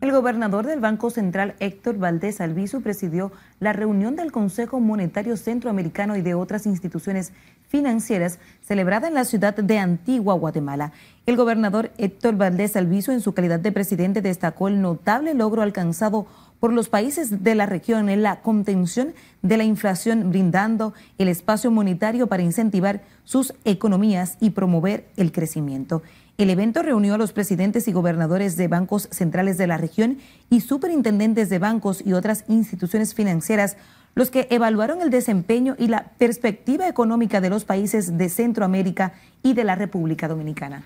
El gobernador del Banco Central Héctor Valdés Albizu presidió la reunión del Consejo Monetario Centroamericano y de otras instituciones financieras celebrada en la ciudad de Antigua, Guatemala. El gobernador Héctor Valdés Albizu, en su calidad de presidente, destacó el notable logro alcanzado por los países de la región en la contención de la inflación, brindando el espacio monetario para incentivar sus economías y promover el crecimiento. El evento reunió a los presidentes y gobernadores de bancos centrales de la región y superintendentes de bancos y otras instituciones financieras, los que evaluaron el desempeño y la perspectiva económica de los países de Centroamérica y de la República Dominicana.